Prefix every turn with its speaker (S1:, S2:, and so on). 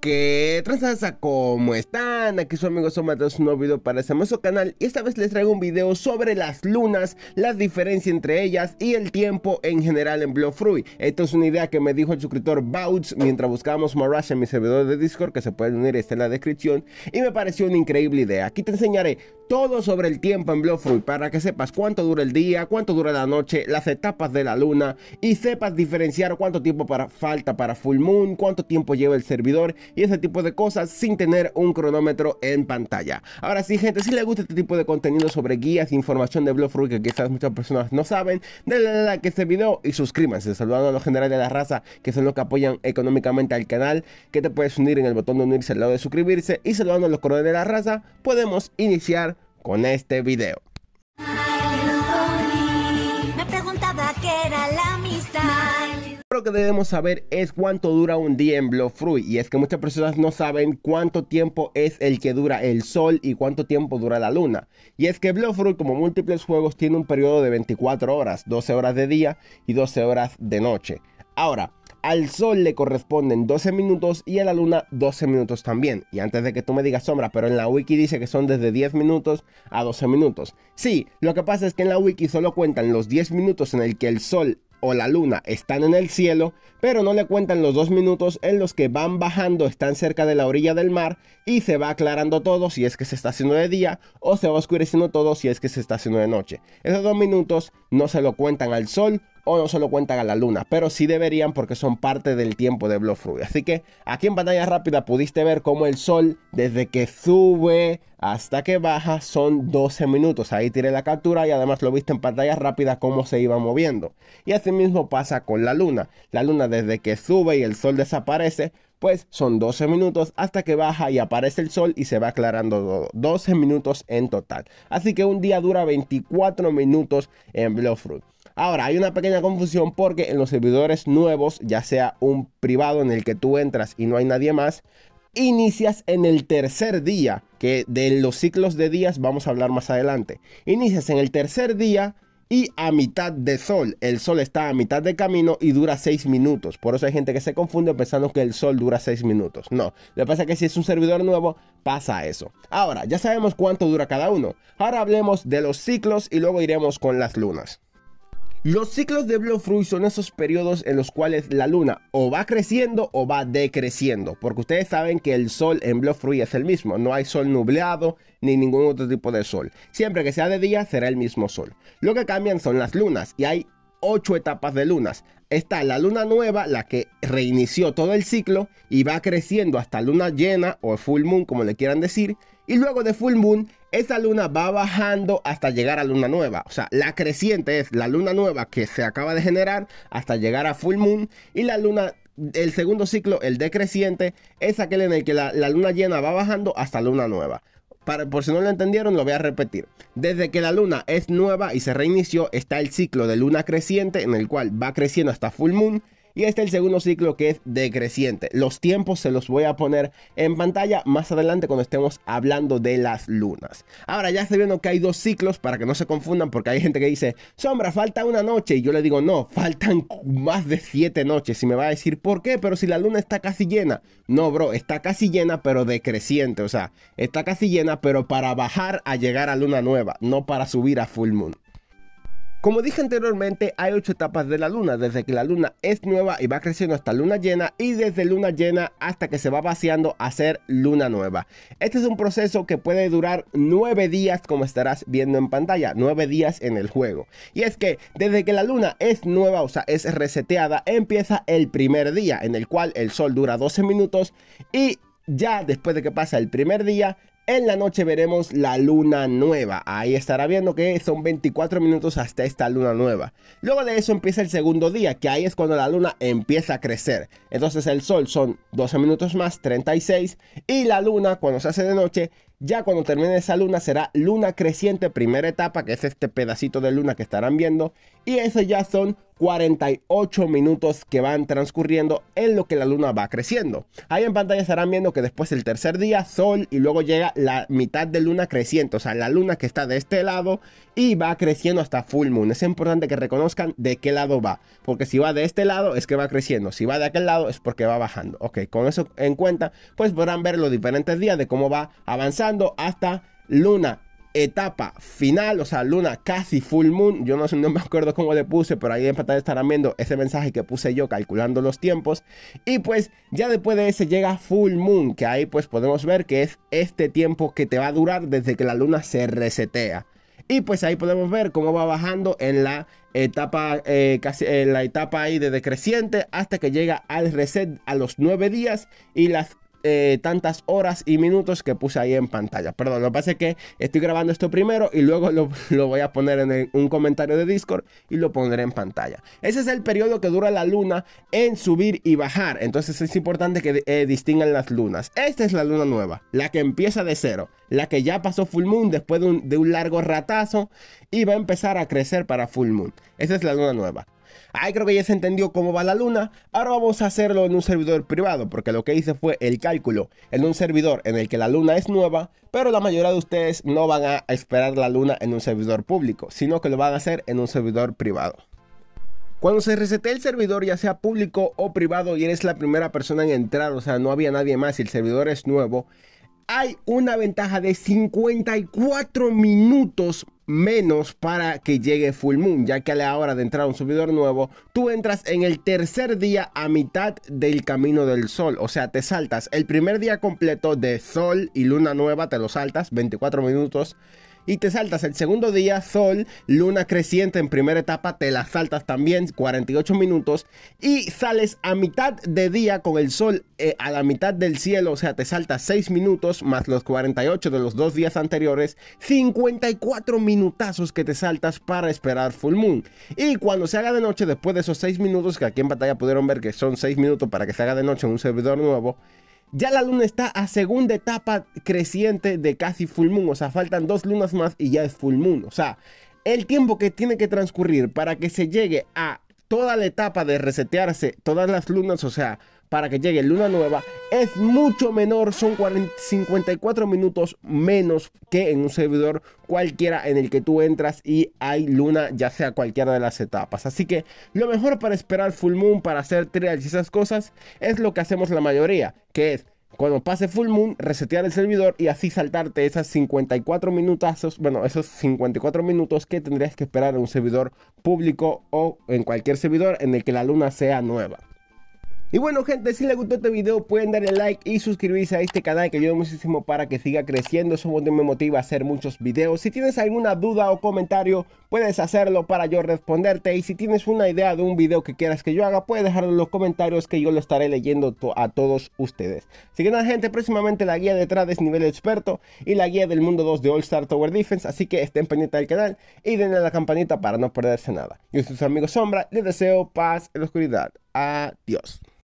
S1: ¿Qué transaza? ¿Cómo están? Aquí su amigo Soma un nuevo video para este hermoso canal y esta vez les traigo un video sobre las lunas, la diferencia entre ellas y el tiempo en general en Blofruit. Esto es una idea que me dijo el suscriptor Bouts mientras buscábamos Morash en mi servidor de Discord que se pueden unir, está en la descripción y me pareció una increíble idea. Aquí te enseñaré todo sobre el tiempo en Blowfruit para que sepas cuánto dura el día, cuánto dura la noche, las etapas de la luna y sepas diferenciar cuánto tiempo para, falta para Full Moon, cuánto tiempo lleva el servidor y ese tipo de cosas sin tener un cronómetro en pantalla. Ahora sí, gente, si les gusta este tipo de contenido sobre guías, e información de Blowfruit que quizás muchas personas no saben, denle like a este video y suscríbanse. Saludando a los generales de la raza que son los que apoyan económicamente al canal, que te puedes unir en el botón de unirse al lado de suscribirse y saludando a los coroneles de la raza, podemos iniciar con este video. Me preguntaba Lo que debemos saber es cuánto dura un día en Blowfruit. y es que muchas personas no saben cuánto tiempo es el que dura el sol y cuánto tiempo dura la luna. Y es que Blowfruit, como múltiples juegos tiene un periodo de 24 horas, 12 horas de día y 12 horas de noche. Ahora, al Sol le corresponden 12 minutos y a la Luna 12 minutos también. Y antes de que tú me digas sombra, pero en la wiki dice que son desde 10 minutos a 12 minutos. Sí, lo que pasa es que en la wiki solo cuentan los 10 minutos en el que el Sol o la luna están en el cielo, pero no le cuentan los dos minutos en los que van bajando, están cerca de la orilla del mar y se va aclarando todo si es que se está haciendo de día o se va oscureciendo todo si es que se está haciendo de noche. Esos dos minutos no se lo cuentan al sol o no se cuentan a la luna, pero sí deberían porque son parte del tiempo de Blofruit. Así que aquí en pantalla rápida pudiste ver cómo el sol desde que sube hasta que baja son 12 minutos. Ahí tiré la captura y además lo viste en pantalla rápida cómo se iba moviendo. Y así mismo pasa con la luna. La luna desde que sube y el sol desaparece pues son 12 minutos hasta que baja y aparece el sol y se va aclarando todo. 12 minutos en total. Así que un día dura 24 minutos en Bluefruit. Ahora, hay una pequeña confusión porque en los servidores nuevos, ya sea un privado en el que tú entras y no hay nadie más, inicias en el tercer día, que de los ciclos de días vamos a hablar más adelante. Inicias en el tercer día y a mitad de sol. El sol está a mitad de camino y dura 6 minutos. Por eso hay gente que se confunde pensando que el sol dura 6 minutos. No, lo que pasa es que si es un servidor nuevo, pasa eso. Ahora, ya sabemos cuánto dura cada uno. Ahora hablemos de los ciclos y luego iremos con las lunas. Los ciclos de Fruit son esos periodos en los cuales la luna o va creciendo o va decreciendo, porque ustedes saben que el sol en Fruit es el mismo, no hay sol nublado ni ningún otro tipo de sol. Siempre que sea de día será el mismo sol. Lo que cambian son las lunas y hay ocho etapas de lunas. Está la luna nueva, la que reinició todo el ciclo y va creciendo hasta luna llena o full moon, como le quieran decir. Y luego de full moon, esa luna va bajando hasta llegar a luna nueva. O sea, la creciente es la luna nueva que se acaba de generar hasta llegar a full moon. Y la luna el segundo ciclo, el decreciente, es aquel en el que la, la, luna llena va bajando hasta luna nueva para, por si no lo entendieron, lo voy a repetir. Desde que la luna es nueva y se reinició, está el ciclo de luna creciente en el cual va creciendo hasta full moon y este es el segundo ciclo que es decreciente. Los tiempos se los voy a poner en pantalla más adelante cuando estemos hablando de las lunas. Ahora ya se viendo que hay dos ciclos para que no se confundan porque hay gente que dice, sombra, falta una noche. Y yo le digo, no, faltan más de siete noches. Y me va a decir, ¿por qué? Pero si la luna está casi llena. No, bro, está casi llena pero decreciente. O sea, está casi llena pero para bajar a llegar a luna nueva, no para subir a full moon. Como dije anteriormente, hay 8 etapas de la luna, desde que la luna es nueva y va creciendo hasta luna llena y desde luna llena hasta que se va vaciando a ser luna nueva. Este es un proceso que puede durar 9 días como estarás viendo en pantalla, 9 días en el juego. Y es que desde que la luna es nueva, o sea, es reseteada, empieza el primer día en el cual el sol dura 12 minutos y ya después de que pasa el primer día, en la noche veremos la luna nueva. Ahí estará viendo que son 24 minutos hasta esta luna nueva. Luego de eso empieza el segundo día, que ahí es cuando la luna empieza a crecer. Entonces el sol son 12 minutos más, 36. Y la luna, cuando se hace de noche, ya cuando termine esa luna será luna creciente, primera etapa, que es este pedacito de luna que estarán viendo. Y eso ya son 48 minutos que van transcurriendo en lo que la luna va creciendo. Ahí en pantalla estarán viendo que después el tercer día, sol, y luego llega la mitad de luna creciente, o sea, la luna que está de este lado y va creciendo hasta full moon. Es importante que reconozcan de qué lado va, porque si va de este lado es que va creciendo, si va de aquel lado es porque va bajando. Ok, con eso en cuenta, pues podrán ver los diferentes días de cómo va avanzando hasta luna etapa final, o sea, luna casi full moon. Yo no, sé, no me acuerdo cómo le puse, pero ahí en pantalla estarán viendo ese mensaje que puse yo calculando los tiempos. Y pues ya después de ese llega full moon, que ahí pues podemos ver que es este tiempo que te va a durar desde que la luna se resetea. Y pues ahí podemos ver cómo va bajando en la etapa, eh, casi, en la etapa ahí de decreciente hasta que llega al reset a los nueve días y las eh, tantas horas y minutos que puse ahí en pantalla. Perdón, lo que pasa es que estoy grabando esto primero y luego lo, voy a poner en un comentario de Discord y lo pondré en pantalla. Ese es el periodo que dura la luna en subir y bajar. Entonces es importante que eh, distingan las lunas. Esta es la luna nueva, la que empieza de cero, la que ya pasó full moon después de un, largo ratazo y va a empezar a crecer para full moon. Esta es la luna nueva. Ahí creo que ya se entendió cómo va la luna. Ahora vamos a hacerlo en un servidor privado, porque lo que hice fue el cálculo en un servidor en el que la luna es nueva, pero la mayoría de ustedes no van a esperar la luna en un servidor público, sino que lo van a hacer en un servidor privado. Cuando se resetea el servidor, ya sea público o privado, y eres la primera persona en entrar, o sea, no había nadie más y el servidor es nuevo, hay una ventaja de 54 minutos menos para que llegue Full Moon, ya que a la hora de entrar a un subidor nuevo, tú entras en el tercer día a mitad del camino del sol, o sea, te saltas el primer día completo de sol y luna nueva, te lo saltas, 24 minutos, y te saltas el segundo día, sol, luna creciente en primera etapa, te la saltas también 48 minutos y sales a mitad de día con el sol eh, a la mitad del cielo, o sea, te saltas 6 minutos más los 48 de los dos días anteriores, 54 minutazos que te saltas para esperar full moon. Y cuando se haga de noche, después de esos 6 minutos, que aquí en batalla pudieron ver que son 6 minutos para que se haga de noche en un servidor nuevo, ya la luna está a segunda etapa creciente de casi full moon. O sea, faltan dos lunas más y ya es full moon. O sea, el tiempo que tiene que transcurrir para que se llegue a toda la etapa de resetearse todas las lunas, o sea, para que llegue luna nueva es mucho menor, son 54 minutos menos que en un servidor cualquiera en el que tú entras y hay luna, ya sea cualquiera de las etapas. Así que lo mejor para esperar full moon, para hacer trials y esas cosas, es lo que hacemos la mayoría, que es cuando pase full moon, resetear el servidor y así saltarte esas 54 minutazos, bueno, esos 54 minutos que tendrías que esperar en un servidor público o en cualquier servidor en el que la luna sea nueva. Y bueno gente, si les gustó este video pueden darle like y suscribirse a este canal que ayuda muchísimo para que siga creciendo, eso me motiva a hacer muchos videos. Si tienes alguna duda o comentario puedes hacerlo para yo responderte y si tienes una idea de un video que quieras que yo haga puedes dejarlo en los comentarios que yo lo estaré leyendo a todos ustedes. Así que nada gente, próximamente la guía de es nivel experto y la guía del mundo 2 de All Star Tower Defense, así que estén pendientes del canal y denle a la campanita para no perderse nada. Yo soy su amigos Sombra, les deseo paz en la oscuridad. Adiós.